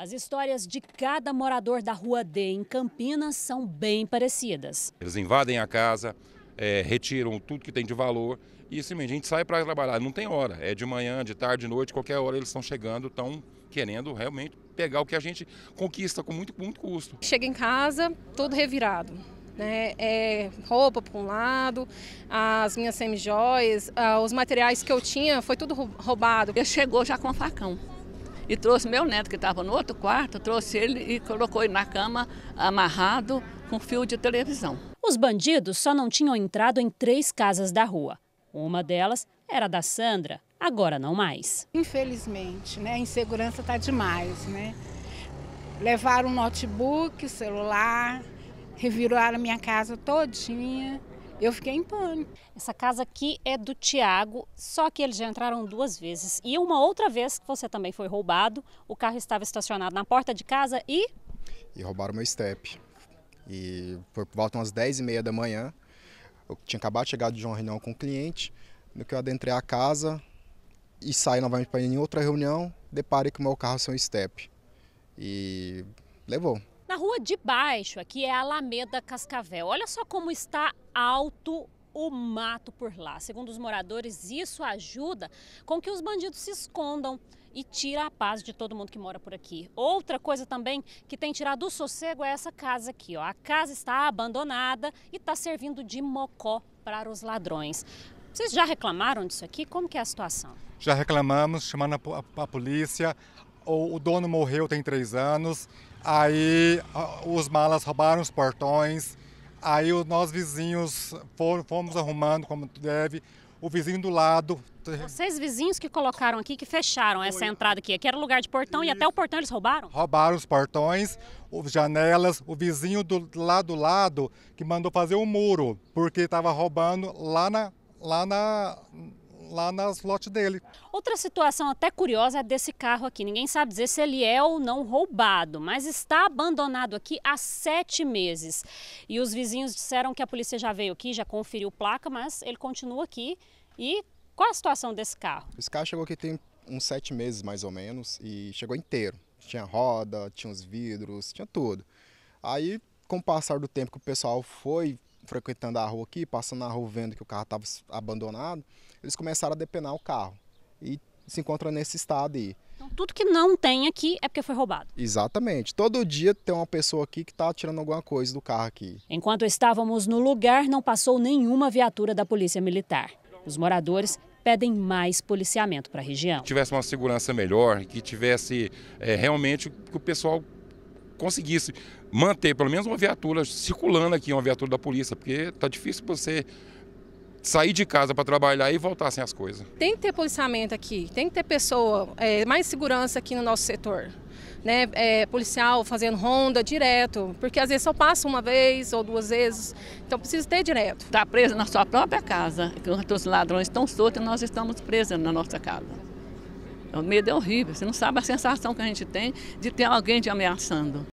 As histórias de cada morador da Rua D em Campinas são bem parecidas. Eles invadem a casa, é, retiram tudo que tem de valor e assim, a gente sai para trabalhar. Não tem hora, é de manhã, de tarde, de noite, qualquer hora eles estão chegando, estão querendo realmente pegar o que a gente conquista com muito, muito custo. Chega em casa, todo revirado. Né? É, roupa para um lado, as minhas semijóias, ah, os materiais que eu tinha, foi tudo roubado. Eu chegou já com facão e trouxe meu neto que estava no outro quarto, trouxe ele e colocou ele na cama amarrado com fio de televisão. Os bandidos só não tinham entrado em três casas da rua. Uma delas era da Sandra, agora não mais. Infelizmente, né? A insegurança está demais, né? Levaram o notebook, o celular, reviraram a minha casa todinha. Eu fiquei em pânico. Essa casa aqui é do Tiago, só que eles já entraram duas vezes. E uma outra vez que você também foi roubado, o carro estava estacionado na porta de casa e. E roubaram meu step. E foi por volta umas 10 e meia da manhã. Eu tinha acabado de chegar de uma reunião com um cliente. No que eu adentrei a casa e saí novamente para ir em outra reunião, deparei com o meu carro é sem step. E levou. Na rua de baixo, aqui é a Alameda Cascavel. Olha só como está alto o mato por lá. Segundo os moradores, isso ajuda com que os bandidos se escondam e tira a paz de todo mundo que mora por aqui. Outra coisa também que tem tirado o sossego é essa casa aqui, ó. A casa está abandonada e está servindo de mocó para os ladrões. Vocês já reclamaram disso aqui? Como que é a situação? Já reclamamos, chamando a, a, a polícia o, o dono morreu tem três anos, aí os malas roubaram os portões, aí os, nós vizinhos fomos arrumando como deve, o vizinho do lado. Vocês vizinhos que colocaram aqui, que fecharam essa entrada aqui, que era lugar de portão Isso. e até o portão eles roubaram? Roubaram os portões, as janelas, o vizinho do lado do lado que mandou fazer o um muro, porque estava roubando lá na, lá na, lá nas lotes dele. Outra situação até curiosa é desse carro aqui. Ninguém sabe dizer se ele é ou não roubado, mas está abandonado aqui há sete meses. E os vizinhos disseram que a polícia já veio aqui, já conferiu placa, mas ele continua aqui. E qual a situação desse carro? Esse carro chegou aqui tem uns sete meses mais ou menos e chegou inteiro. Tinha roda, tinha os vidros, tinha tudo. Aí, com o passar do tempo que o pessoal foi frequentando a rua aqui, passando na rua vendo que o carro estava abandonado, eles começaram a depenar o carro e se encontra nesse estado aí. Então, tudo que não tem aqui é porque foi roubado. Exatamente. Todo dia tem uma pessoa aqui que está tirando alguma coisa do carro aqui. Enquanto estávamos no lugar, não passou nenhuma viatura da Polícia Militar. Os moradores pedem mais policiamento para a região. Que tivesse uma segurança melhor, que tivesse é, realmente que o pessoal conseguisse manter pelo menos uma viatura circulando aqui, uma viatura da polícia, porque tá difícil você sair de casa para trabalhar e voltar sem as coisas. Tem que ter policiamento aqui, tem que ter pessoa, é, mais segurança aqui no nosso setor. Né, é, policial fazendo ronda direto, porque às vezes só passa uma vez ou duas vezes, então precisa ter direto. Está preso na sua própria casa, que os ladrões estão soltos e nós estamos presos na nossa casa. O medo é horrível, você não sabe a sensação que a gente tem de ter alguém te ameaçando.